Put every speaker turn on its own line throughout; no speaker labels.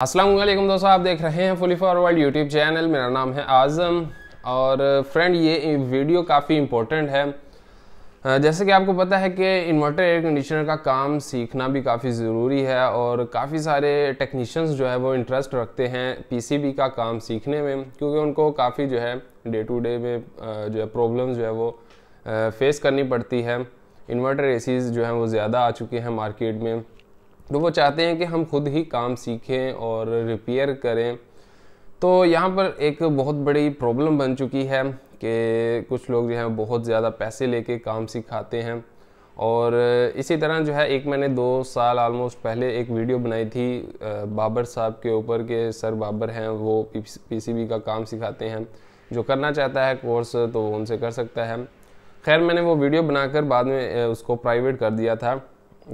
असलम दोस्तों आप देख रहे हैं fully for world YouTube channel मेरा नाम है आज़म और फ्रेंड ये वीडियो काफ़ी इम्पोर्टेंट है जैसे कि आपको पता है कि इन्वर्टर एयर कंडीशनर का काम सीखना भी काफ़ी ज़रूरी है और काफ़ी सारे टेक्नीशियंस जो है वो इंटरेस्ट रखते हैं पीसीबी का काम सीखने में क्योंकि उनको काफ़ी जो है डे टू डे में जो है प्रॉब्लम जो है वो फेस करनी पड़ती है इन्वर्टर ए जो हैं वो ज़्यादा आ चुके हैं मार्केट में तो वो चाहते हैं कि हम खुद ही काम सीखें और रिपेयर करें तो यहाँ पर एक बहुत बड़ी प्रॉब्लम बन चुकी है कि कुछ लोग जो हैं बहुत ज़्यादा पैसे लेके काम सिखाते हैं और इसी तरह जो है एक मैंने दो साल आलमोस्ट पहले एक वीडियो बनाई थी बाबर साहब के ऊपर के सर बाबर हैं वो पीसीबी का काम सिखाते हैं जो करना चाहता है कोर्स तो उनसे कर सकता है खैर मैंने वो वीडियो बनाकर बाद में उसको प्राइवेट कर दिया था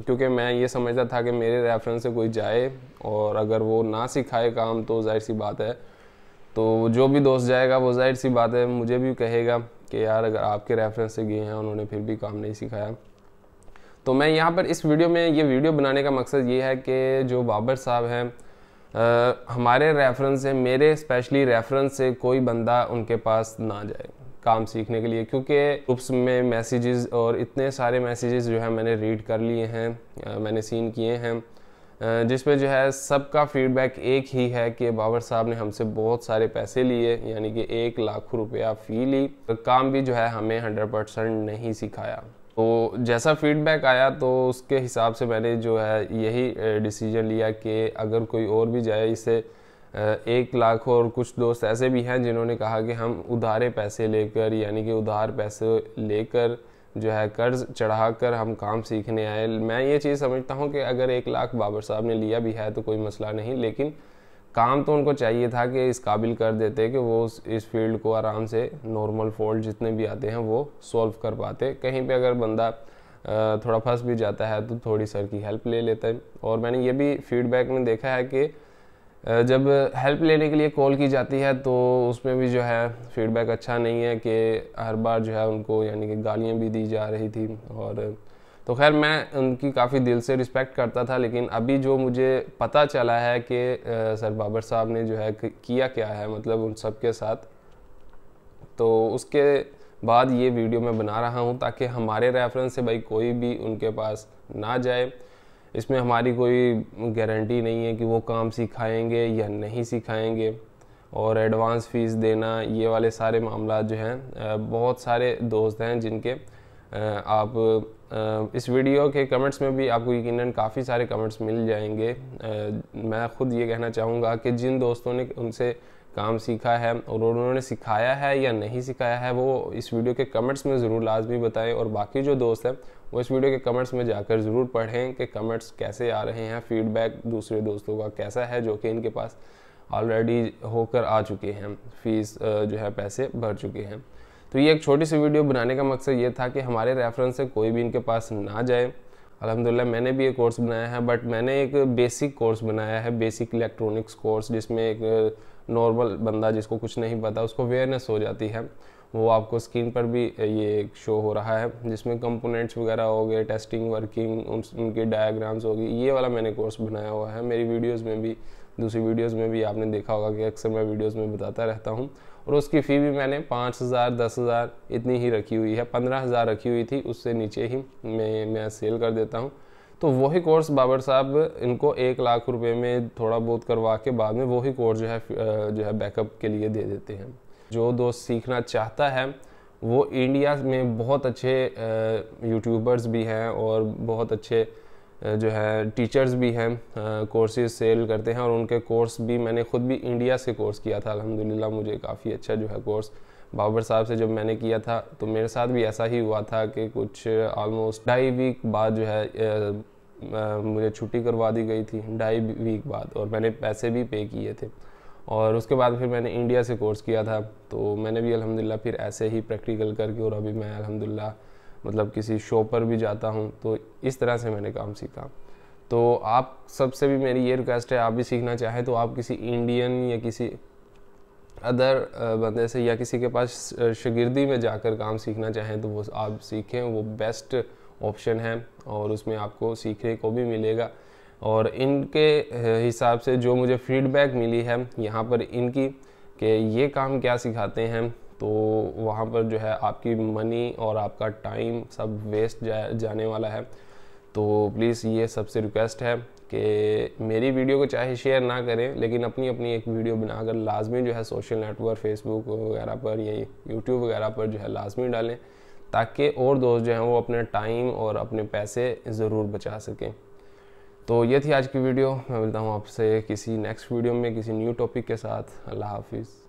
क्योंकि मैं ये समझता था कि मेरे रेफरेंस से कोई जाए और अगर वो ना सिखाए काम तो जाहिर सी बात है तो जो भी दोस्त जाएगा वो जाहिर सी बात है मुझे भी कहेगा कि यार अगर आपके रेफरेंस से गए हैं उन्होंने फिर भी काम नहीं सिखाया तो मैं यहाँ पर इस वीडियो में ये वीडियो बनाने का मकसद ये है कि जो बाबर साहब हैं हमारे रेफरेंस से मेरे स्पेशली रेफरेंस से कोई बंदा उनके पास ना जाए काम सीखने के लिए क्योंकि ग्रुप्स में मैसेजेस और इतने सारे मैसेजेस जो है मैंने रीड कर लिए हैं मैंने सीन किए हैं जिसमें जो है सबका फीडबैक एक ही है कि बाबर साहब ने हमसे बहुत सारे पैसे लिए यानी कि एक लाख रुपया फ़ी ली काम भी जो है हमें हंड्रेड परसेंट नहीं सिखाया तो जैसा फीडबैक आया तो उसके हिसाब से मैंने जो है यही डिसीजन लिया कि अगर कोई और भी जाए इसे एक लाख और कुछ दोस्त ऐसे भी हैं जिन्होंने कहा कि हम उधारे पैसे लेकर यानी कि उधार पैसे लेकर जो है कर्ज चढ़ा कर हम काम सीखने आए मैं ये चीज़ समझता हूँ कि अगर एक लाख बाबर साहब ने लिया भी है तो कोई मसला नहीं लेकिन काम तो उनको चाहिए था कि इस काबिल कर देते कि वो इस फील्ड को आराम से नॉर्मल फॉल्ट जितने भी आते हैं वो सॉल्व कर पाते कहीं पे अगर बंदा थोड़ा फंस भी जाता है तो थोड़ी सर की हेल्प ले लेते हैं और मैंने ये भी फीडबैक में देखा है कि जब हेल्प लेने के लिए कॉल की जाती है तो उसमें भी जो है फीडबैक अच्छा नहीं है कि हर बार जो है उनको यानी कि गालियाँ भी दी जा रही थी और तो खैर मैं उनकी काफ़ी दिल से रिस्पेक्ट करता था लेकिन अभी जो मुझे पता चला है कि सर बाबर साहब ने जो है किया क्या है मतलब उन सब के साथ तो उसके बाद ये वीडियो मैं बना रहा हूँ ताकि हमारे रेफरेंस से भाई कोई भी उनके पास ना जाए इसमें हमारी कोई गारंटी नहीं है कि वो काम सिखाएंगे या नहीं सिखाएंगे और एडवांस फ़ीस देना ये वाले सारे मामला जो हैं बहुत सारे दोस्त हैं जिनके आप इस वीडियो के कमेंट्स में भी आपको यकीन काफ़ी सारे कमेंट्स मिल जाएंगे मैं ख़ुद ये कहना चाहूँगा कि जिन दोस्तों ने उनसे काम सीखा है और उन्होंने सिखाया है या नहीं सिखाया है वो इस वीडियो के कमेंट्स में ज़रूर लाजमी बताएं और बाकी जो दोस्त हैं वो इस वीडियो के कमेंट्स में जाकर ज़रूर पढ़ें कि कमेंट्स कैसे आ रहे हैं फीडबैक दूसरे दोस्तों का कैसा है जो कि इनके पास ऑलरेडी होकर आ चुके हैं फीस जो है पैसे भर चुके हैं तो ये एक छोटी सी वीडियो बनाने का मकसद ये था कि हमारे रेफरेंस से कोई भी इनके पास ना जाए अलहमदिल्ला मैंने भी एक कोर्स बनाया है बट मैंने एक बेसिक कोर्स बनाया है बेसिक इलेक्ट्रॉनिक्स कोर्स जिसमें एक नॉर्मल बंदा जिसको कुछ नहीं पता उसको अवेयरनेस हो जाती है वो आपको स्क्रीन पर भी ये शो हो रहा है जिसमें कंपोनेंट्स वगैरह हो गए टेस्टिंग वर्किंग उन, उनकी डायग्राम्स होगी ये वाला मैंने कोर्स बनाया हुआ है मेरी वीडियोस में भी दूसरी वीडियोस में भी आपने देखा होगा कि अक्सर मैं वीडियोस में बताता रहता हूँ और उसकी फ़ी भी मैंने पाँच हज़ार दस हज़ार इतनी ही रखी हुई है पंद्रह हज़ार रखी हुई थी उससे नीचे ही मैं मैं सेल कर देता हूँ तो वही कोर्स बाबर साहब इनको एक लाख रुपए में थोड़ा बहुत करवा के बाद में वही कोर्स जो है जो है बैकअप के लिए दे देते हैं जो दोस्त सीखना चाहता है वो इंडिया में बहुत अच्छे यूट्यूबर्स भी हैं और बहुत अच्छे जो है टीचर्स भी हैं कोर्सेज सेल करते हैं और उनके कोर्स भी मैंने ख़ुद भी इंडिया से कोर्स किया था अलहमदिल्ला मुझे काफ़ी अच्छा जो है कोर्स बाबर साहब से जब मैंने किया था तो मेरे साथ भी ऐसा ही हुआ था कि कुछ ऑलमोस्ट ढाई वीक बाद जो है आ, आ, मुझे छुट्टी करवा दी गई थी ढाई वीक बाद और मैंने पैसे भी पे किए थे और उसके बाद फिर मैंने इंडिया से कोर्स किया था तो मैंने भी अलहमदिल्ला फिर ऐसे ही प्रैक्टिकल करके और अभी मैं अलहमदिल्ला मतलब किसी शो पर भी जाता हूँ तो इस तरह से मैंने काम सीखा तो आप सबसे भी मेरी ये रिक्वेस्ट है आप भी सीखना चाहें तो आप किसी इंडियन या किसी अदर बंदे से या किसी के पास शगिर्दी में जाकर काम सीखना चाहें तो वो आप सीखें वो बेस्ट ऑप्शन है और उसमें आपको सीखने को भी मिलेगा और इनके हिसाब से जो मुझे फीडबैक मिली है यहाँ पर इनकी कि ये काम क्या सिखाते हैं तो वहाँ पर जो है आपकी मनी और आपका टाइम सब वेस्ट जा, जाने वाला है तो प्लीज़ ये सबसे रिक्वेस्ट है कि मेरी वीडियो को चाहे शेयर ना करें लेकिन अपनी अपनी एक वीडियो बनाकर लाजमी जो है सोशल नेटवर्क फेसबुक वगैरह पर या यूट्यूब वगैरह पर जो है लाजमी डालें ताकि और दोस्त जो हैं वो अपने टाइम और अपने पैसे ज़रूर बचा सकें तो ये थी आज की वीडियो मैं मिलता हूँ आपसे किसी नेक्स्ट वीडियो में किसी न्यू टॉपिक के साथ अल्लाह हाफिज़